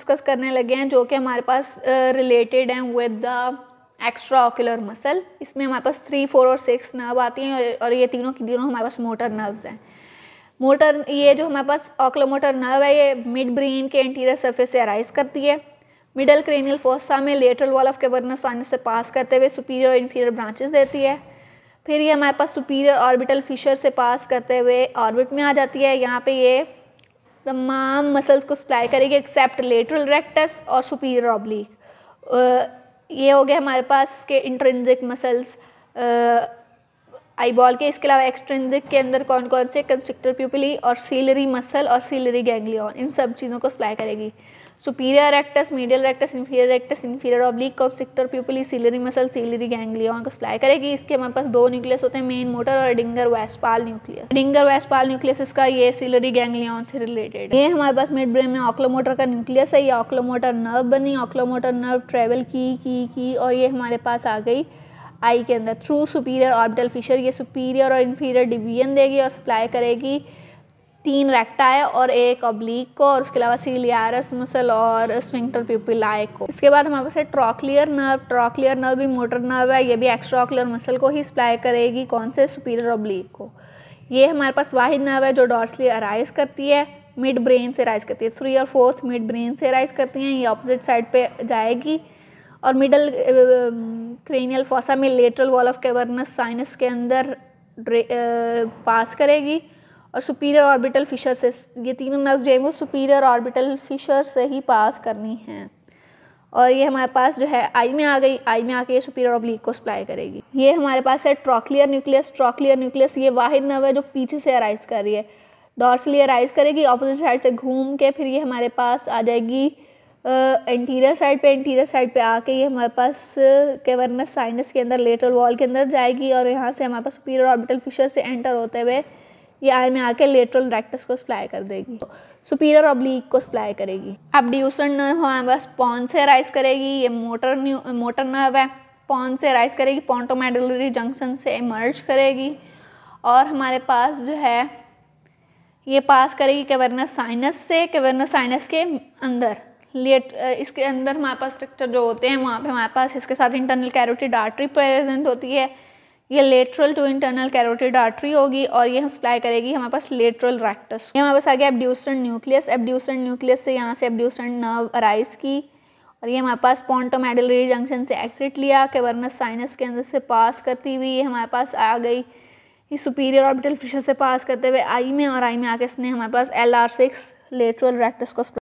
discuss करने लगे हैं जो कि हमारे पास रिलेटेड हैं with the extra ocular muscle इसमें हमारे पास थ्री फोर और सिक्स नर्व आती हैं और ये तीनों की तीनों हमारे पास मोटर नर्व्स हैं मोटर ये जो हमारे पास ऑक्लोमोटर नर्व है ये मिड ब्रेन के इंटीरियर सरफेस से अराइज करती है मिडल क्रेनियल फोसा में लेटरल वॉल ऑफ केवर्नस आने से पास करते हुए सुपीरियर और इन्फीरियर ब्रांचेस देती है फिर ये हमारे पास सुपीरियर ऑर्बिटल फिशर से पास करते हुए ऑर्बिट में आ जाती है यहाँ पे ये तमाम मसल्स को सप्लाई करेगी एक्सेप्ट लेटरल रेक्टस और सुपीरियर ऑब्लिक ये हो गया हमारे पास के इंट्रेंजिक मसल्स आई बॉल के इसके अलावा एक्सट्रेंजिक के अंदर कौन कौन से कंस्ट्रिक्टर प्यूपली और सीलरी मसल और सीलरी गैंग्लियन इन सब चीज़ों को सप्लाई करेगी superior rectus medial rectus inferior rectus inferior oblique constrictor pupillae ciliary muscle ciliary ganglion को सप्लाई करेगी इसके हमारे पास दो न्यूक्लियस होते हैं मेन मोटर और डिंगर वेस्पाल न्यूक्लियस डिंगर वेस्पाल न्यूक्लियस इसका ये सीलरी गैंग्लियन से रिलेटेड ये हमारे पास मिड ब्रेन में ऑक्लोमोटर का न्यूक्लियस है ये ऑक्लोमोटर नर्व बनी ऑक्लोमोटर नर्व ट्रेवल की की की और ये हमारे पास आ गई आई के अंदर थ्रू सुपीरियर ऑर्बिटल फिशर ये सुपीरियर और इन्फीरियर डिवीजन देगी और सप्लाई करेगी तीन रेक्टाए और एक ऑब्लिक को और उसके अलावा सीलियारस मसल और स्विंगटर प्यूपिलाए को इसके बाद हमारे पास है ट्रॉक्लियर नर्व ट्रॉक्लियर नर्व भी मोटर नर्व है ये भी एक्स्ट्रॉक्लियर मसल को ही सप्लाई करेगी कौन से सुपीरियर ऑब्लिक को ये हमारे पास वाहिद नर्व है जो डॉर्सली अराइज करती है मिड ब्रेन से राइज करती है थ्री और फोर्थ मिड ब्रेन से राइज करती हैं ये ऑपोजिट साइड पर जाएगी और मिडल क्रेनियल फोसा में lateral wall of cavernous sinus के अंदर पास करेगी और सुपीरियर ऑर्बिटल फिशर से ये तीनों नर्व जो है वो सुपीरियर ऑर्बिटल फिशर से ही पास करनी है और ये हमारे पास जो है आई में आ गई आई में आके ये सुपीरियर ऑब्लिक को सप्लाई करेगी ये हमारे पास है ट्रॉक्लियर न्यूक्लियस ट्रॉक्लियर न्यूक्लियस ये वाहिद नव है जो पीछे से अराइज कर रही है डॉर्सली अराइज करेगी ऑपोजिट साइड से घूम के फिर ये हमारे पास आ जाएगी एंटीरियर साइड पे एंटीरियर साइड पे आके ये हमारे पास केवर्नस साइनस के अंदर लेटर वॉल के अंदर जाएगी और यहाँ से हमारे पास सुपीरियर ऑर्बिटल फिशर से एंटर होते हुए ये आई में आके लेटरल रेक्टस को स्प्लाई कर देगी सुपीरियर ऑब्लिक को स्प्लाई करेगी अब ड्यूसन नर्व हमारे पास पॉन से राइज करेगी ये मोटर मोटर नर्व है पॉन से राइज करेगी पॉन्टोमेडलरी जंक्शन से इमर्ज करेगी और हमारे पास जो है ये पास करेगी कैवर्नस साइनस से कैवर्नस साइनस के अंदर लेट इसके अंदर हमारे पास स्ट्रक्चर जो होते हैं वहाँ पे हमारे पास इसके साथ इंटरनल कैरोटिड आर्टरी प्रेजेंट होती है ये lateral to internal carotid artery होगी और ये हम सप्लाई करेगी हमारे पास लेटरल रैक्टस ये हमारे पास आ गया एबड्यूसन न्यूक्लियस एबड्यूसन न्यूक्लियस से यहाँ से एबड्यूसन नर्व अराइज की और ये हमारे पास पॉन्टोमेडलरी जंक्शन से एक्सिट लिया केवर्नस साइनस के अंदर से पास करती हुई ये हमारे पास आ गई ये सुपीरियर ऑर्बिटल फिशर से पास करते हुए आई में और आई में आके इसने हमारे पास L R six lateral rectus को